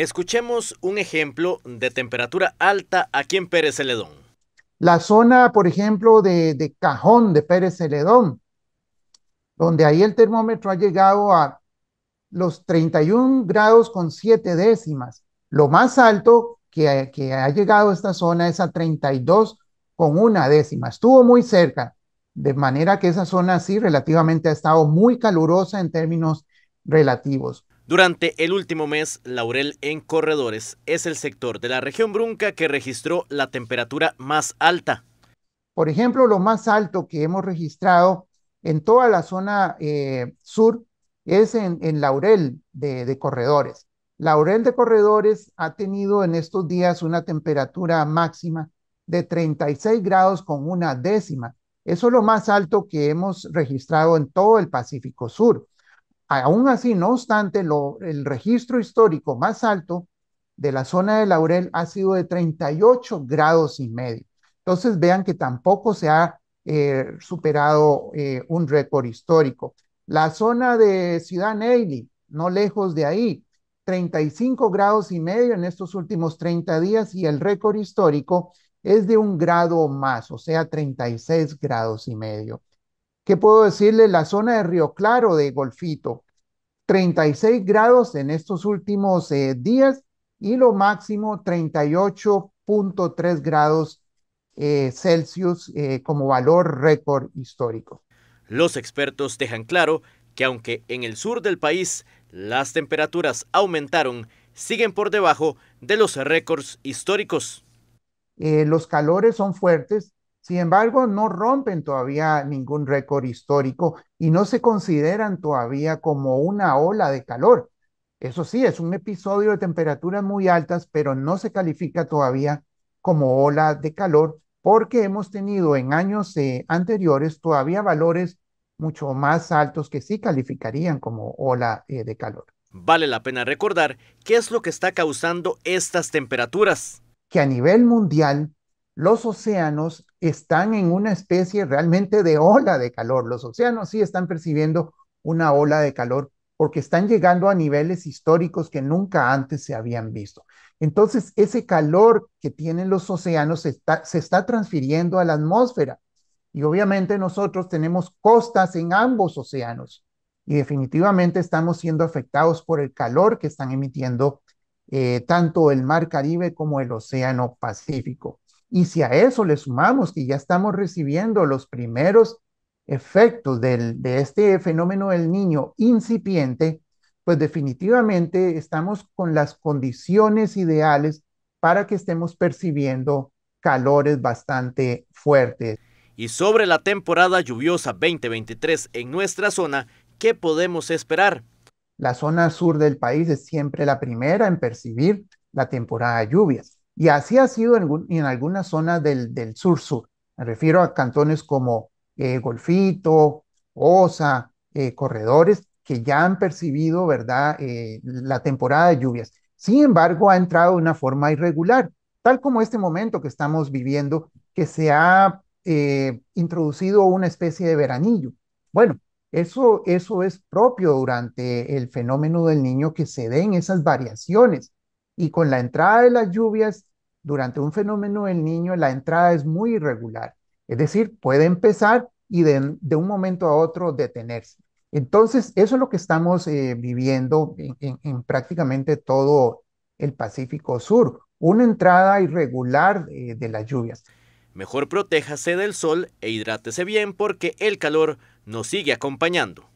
Escuchemos un ejemplo de temperatura alta aquí en Pérez Celedón. La zona, por ejemplo, de, Cajón de Pérez Celedón, donde ahí el termómetro ha llegado a los 31 grados con 7 décimas. Lo más alto que, ha llegado esta zona es a 32 con una décima. Estuvo muy cerca, de manera que esa zona sí relativamente ha estado muy calurosa en términos relativos. Durante el último mes, Laurel en Corredores es el sector de la región Brunca que registró la temperatura más alta. Por ejemplo, lo más alto que hemos registrado en toda la zona eh, sur es en, Laurel de, de, Corredores. Laurel de Corredores ha tenido en estos días una temperatura máxima de 36 grados con una décima. Eso es lo más alto que hemos registrado en todo el Pacífico Sur. Aún así, no obstante, el registro histórico más alto de la zona de Laurel ha sido de 38 grados y medio. Entonces, vean que tampoco se ha eh, superado eh, un récord histórico. La zona de Ciudad Neily, no lejos de ahí, 35 grados y medio en estos últimos 30 días y el récord histórico es de un grado más, o sea, 36 grados y medio. ¿Qué puedo decirle? La zona de Río Claro de Golfito, 36 grados en estos últimos eh, días y lo máximo 38.3 grados eh, Celsius eh, como valor récord histórico. Los expertos dejan claro que aunque en el sur del país las temperaturas aumentaron, siguen por debajo de los récords históricos. los calores son fuertes, sin embargo, no rompen todavía ningún récord histórico y no se consideran todavía como una ola de calor. Eso sí, es un episodio de temperaturas muy altas, pero no se califica todavía como ola de calor porque hemos tenido en años eh, anteriores todavía valores mucho más altos que sí calificarían como ola eh, de calor. Vale la pena recordar qué es lo que está causando estas temperaturas. Que a nivel mundial, los océanos están en una especie realmente de ola de calor. Los océanos sí están percibiendo una ola de calor porque están llegando a niveles históricos que nunca antes se habían visto. Entonces, ese calor que tienen los océanos se está, transfiriendo a la atmósfera. Y obviamente nosotros tenemos costas en ambos océanos y definitivamente estamos siendo afectados por el calor que están emitiendo eh, tanto el Mar Caribe como el Océano Pacífico. Y si a eso le sumamos que ya estamos recibiendo los primeros efectos de este fenómeno del niño incipiente, pues definitivamente estamos con las condiciones ideales para que estemos percibiendo calores bastante fuertes. Y sobre la temporada lluviosa 2023 en nuestra zona, ¿qué podemos esperar? La zona sur del país es siempre la primera en percibir la temporada de lluvias. Y así ha sido en, algunas zonas del, sur-sur. Me refiero a cantones como eh, Golfito, Osa, eh, Corredores, que ya han percibido, ¿verdad?, eh, la temporada de lluvias. Sin embargo, ha entrado de una forma irregular, tal como este momento que estamos viviendo, que se ha introducido una especie de veranillo. Bueno, eso, eso es propio durante el fenómeno del niño que se den esas variaciones y con la entrada de las lluvias, durante un fenómeno del niño, la entrada es muy irregular. Es decir, puede empezar y de, un momento a otro detenerse. Entonces, eso es lo que estamos eh, viviendo en, prácticamente todo el Pacífico Sur, una entrada irregular eh, de las lluvias. Mejor protéjase del sol e hidrátese bien porque el calor nos sigue acompañando.